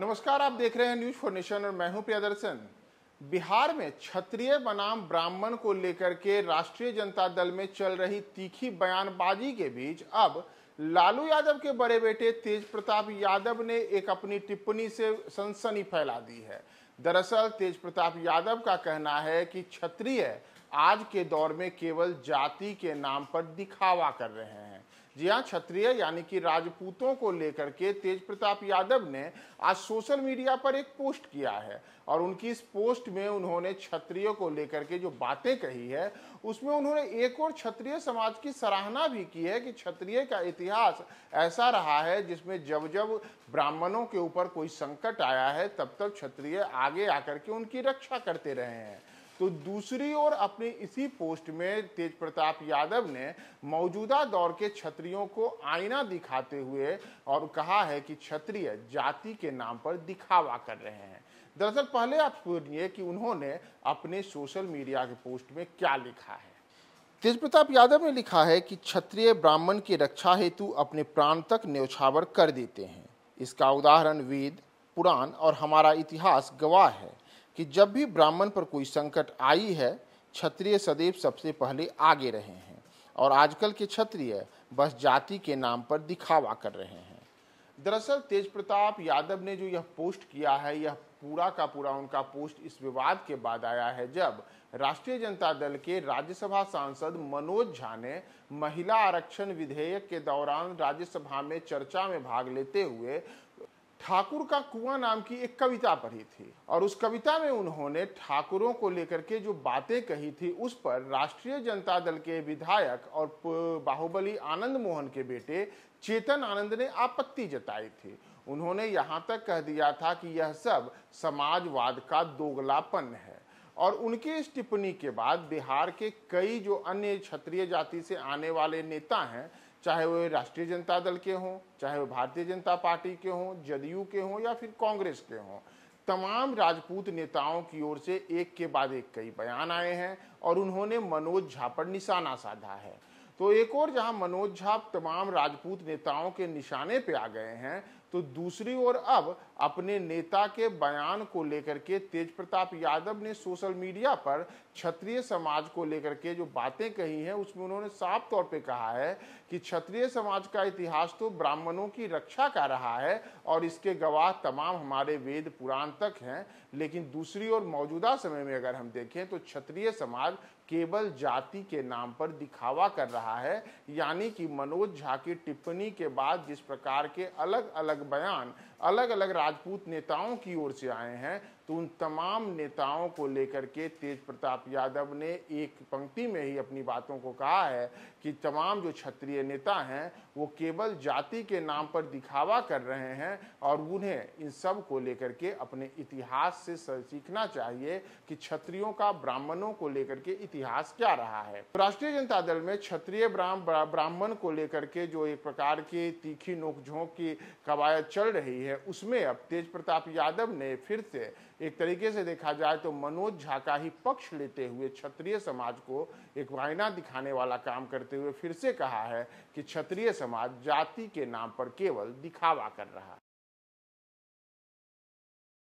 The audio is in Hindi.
नमस्कार आप देख रहे हैं न्यूज फॉर नेशन और मैं हूं प्रियदर्शन बिहार में क्षत्रिय बनाम ब्राह्मण को लेकर के राष्ट्रीय जनता दल में चल रही तीखी बयानबाजी के बीच अब लालू यादव के बड़े बेटे तेज प्रताप यादव ने एक अपनी टिप्पणी से सनसनी फैला दी है दरअसल तेज प्रताप यादव का कहना है कि क्षत्रिय आज के दौर में केवल जाति के नाम पर दिखावा कर रहे हैं जी हाँ क्षत्रिय यानी कि राजपूतों को लेकर के तेज प्रताप यादव ने आज सोशल मीडिया पर एक पोस्ट किया है और उनकी इस पोस्ट में उन्होंने क्षत्रियों को लेकर के जो बातें कही है उसमें उन्होंने एक और क्षत्रिय समाज की सराहना भी की है कि क्षत्रिय का इतिहास ऐसा रहा है जिसमें जब जब ब्राह्मणों के ऊपर कोई संकट आया है तब तब क्षत्रिय आगे आकर के उनकी रक्षा करते रहे हैं तो दूसरी ओर अपने इसी पोस्ट में तेज प्रताप यादव ने मौजूदा दौर के क्षत्रियों को आईना दिखाते हुए और कहा है कि क्षत्रिय जाति के नाम पर दिखावा कर रहे हैं दरअसल पहले आप सुनिए कि उन्होंने अपने सोशल मीडिया के पोस्ट में क्या लिखा है तेज प्रताप यादव ने लिखा है कि क्षत्रिय ब्राह्मण की रक्षा हेतु अपने प्राण तक न्यौछावर कर देते हैं इसका उदाहरण वेद पुराण और हमारा इतिहास गवाह है कि जब भी ब्राह्मण पर कोई संकट आई है क्षत्रिय सदैव सबसे पहले आगे रहे हैं और आजकल के क्षत्रिय बस जाति के नाम पर दिखावा कर रहे हैं दरअसल तेज प्रताप यादव ने जो यह पोस्ट किया है यह पूरा का पूरा उनका पोस्ट इस विवाद के बाद आया है जब राष्ट्रीय जनता दल के राज्यसभा सांसद मनोज झा ने महिला आरक्षण विधेयक के दौरान राज्यसभा में चर्चा में भाग लेते हुए ठाकुर का कुआं नाम की एक कविता पढ़ी थी और उस कविता में उन्होंने ठाकुरों को लेकर के जो बातें कही थी उस पर राष्ट्रीय जनता दल के विधायक और बाहुबली आनंद मोहन के बेटे चेतन आनंद ने आपत्ति जताई थी उन्होंने यहाँ तक कह दिया था कि यह सब समाजवाद का दोगलापन है और उनके इस टिप्पणी के बाद बिहार के कई जो अन्य क्षत्रिय जाति से आने वाले नेता हैं चाहे वो राष्ट्रीय जनता दल के हों चाहे वो भारतीय जनता पार्टी के हों जदयू के हों या फिर कांग्रेस के हों तमाम राजपूत नेताओं की ओर से एक के बाद एक कई बयान आए हैं और उन्होंने मनोज झा पर निशाना साधा है तो एक और जहां मनोज झा तमाम राजपूत नेताओं के निशाने पे आ गए हैं तो दूसरी ओर अब अपने नेता के बयान को लेकर के तेज प्रताप यादव ने सोशल मीडिया पर क्षत्रिय समाज को लेकर के जो बातें कही हैं उसमें उन्होंने साफ तौर पे कहा है कि क्षत्रिय समाज का इतिहास तो ब्राह्मणों की रक्षा का रहा है और इसके गवाह तमाम हमारे वेद पुराण तक हैं लेकिन दूसरी ओर मौजूदा समय में अगर हम देखें तो क्षत्रिय समाज केवल जाति के नाम पर दिखावा कर रहा है यानी कि मनोज झा की टिप्पणी के बाद जिस प्रकार के अलग अलग अलग बयान अलग अलग राजपूत नेताओं की ओर से आए हैं तो उन तमाम नेताओं को लेकर के तेज प्रताप यादव ने एक पंक्ति में ही अपनी बातों को कहा है कि तमाम जो क्षत्रिय नेता हैं वो केवल जाति के नाम पर दिखावा कर रहे हैं और उन्हें इन सब को लेकर के अपने इतिहास से सीखना चाहिए कि क्षत्रियों का ब्राह्मणों को लेकर के इतिहास क्या रहा है तो राष्ट्रीय जनता दल में क्षत्रिय ब्राह्मण को लेकर के जो एक प्रकार की तीखी नोकझोंक की कवायद चल रही है उसमें अब तेज प्रताप यादव ने फिर से एक तरीके से देखा जाए तो मनोज झा का ही पक्ष लेते हुए क्षत्रिय समाज को एक वायना दिखाने वाला काम करते हुए फिर से कहा है कि क्षत्रिय समाज जाति के नाम पर केवल दिखावा कर रहा है